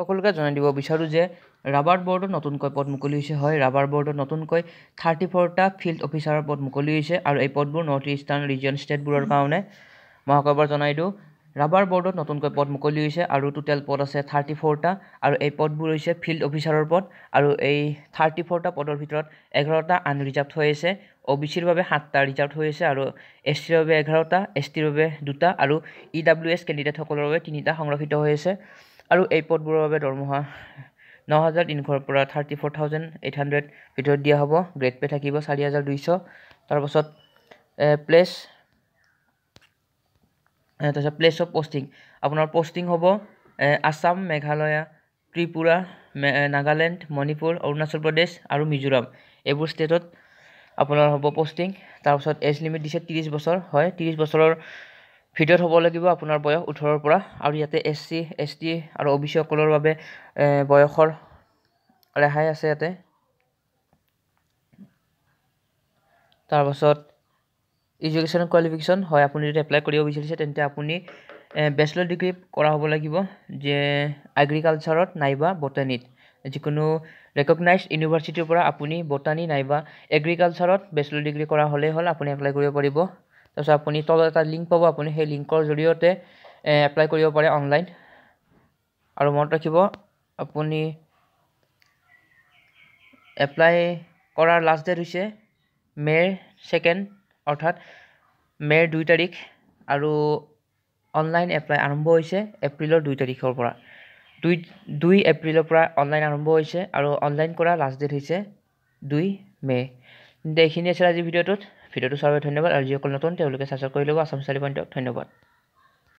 সকলোকে জনাই দিব বিচাৰোঁ যে ৰাবাৰ বৰ্ডৰ নতুনকৈ পদ মুকলি হৈছে হয় ৰাবাৰ বৰ্ডত নতুনকৈ থাৰ্টি ফ'ৰটা ফিল্ড অফিচাৰৰ পদ মুকলি হৈছে আৰু এই পদবোৰ নৰ্থ ইষ্টাৰ্ণ ৰিজন ষ্টেটবোৰৰ কাৰণে মই সকলোবাৰ জনাই দিওঁ ৰাবাৰ বৰ্ডত নতুনকৈ পদ মুকলি হৈছে আৰু টোটেল পদ আছে থাৰ্টি ফ'ৰটা আৰু এই পদবোৰ হৈছে ফিল্ড অফিচাৰৰ পদ আৰু এই থাৰ্টি ফ'ৰটা পদৰ ভিতৰত এঘাৰটা আনৰিজাৰ্ভ হৈ আছে অ বি চিৰ বাবে সাতটা ৰিজাৰ্ভ হৈ আছে আৰু এছ চিৰ বাবে এঘাৰটা এছ টিৰ বাবে দুটা আৰু ই ডাব্লিউ এছ কেণ্ডিডেটসকলৰ বাবে তিনিটা সংৰক্ষিত হৈ আছে আৰু এই পদবোৰৰ বাবে দৰমহা ন হাজাৰ তিনিশৰ পৰা thirty four thousand eight hundred ভিতৰত দিয়া হ'ব গ্ৰেড পে' থাকিব চাৰি হাজাৰ দুইশ তাৰপাছত প্লেচ তাৰপিছত প্লেচ অফ পষ্টিং আপোনাৰ পষ্টিং হ'ব আছাম মেঘালয় ত্ৰিপুৰা নাগালেণ্ড মণিপুৰ অৰুণাচল প্ৰদেশ আৰু মিজোৰাম এইবোৰ ষ্টেটত আপোনাৰ হ'ব পষ্টিং তাৰপাছত এজ লিমিট দিছে ত্ৰিছ বছৰ হয় ত্ৰিছ বছৰৰ ভিতৰত হ'ব লাগিব আপোনাৰ বয়স ওঠৰৰ পৰা আৰু ইয়াতে এছ চি এছ টি আৰু অ' বি চিসকলৰ বাবে বয়সৰ ৰেহাই আছে ইয়াতে তাৰপাছত ইজুকেশ্যন কোৱালিফিকেশ্যন হয় আপুনি যদি এপ্লাই কৰিব বিচাৰিছে তেন্তে আপুনি বেচেলৰ ডিগ্ৰী কৰা হ'ব লাগিব যে এগ্ৰিকালচাৰত নাইবা বটানীত যিকোনো ৰেকগনাইজ ইউনিভাৰ্চিটিৰ পৰা আপুনি বটানী নাইবা এগ্ৰিকালচাৰত বেচেলৰ ডিগ্ৰী কৰা হ'লেই হ'ল আপুনি এপ্লাই কৰিব পাৰিব তাৰপিছত আপুনি তলত এটা লিংক পাব আপুনি সেই লিংকৰ জৰিয়তে এপ্লাই কৰিব পাৰে অনলাইন আৰু মনত ৰাখিব আপুনি এপ্লাই কৰাৰ লাষ্ট ডেট হৈছে মে'ৰ ছেকেণ্ড অৰ্থাৎ মে'ৰ দুই তাৰিখ আৰু অনলাইন এপ্লাই আৰম্ভ হৈছে এপ্ৰিলৰ দুই তাৰিখৰ পৰা দুই দুই এপ্ৰিলৰ পৰা অনলাইন আৰম্ভ হৈছে আৰু অনলাইন কৰা লাষ্ট ডেট হৈছে দুই মে' এইখিনি আছিল আজি ভিডিঅ'টোত ভিডিঅ'টো চোৱাৰ বাবে ধন্যবাদ আৰু যিসকল নতুন তেওঁলোকে ছাবস্ক্ৰাইব কৰি ল'ব আছাম চাৰি পইণ্টক ধন্যবাদ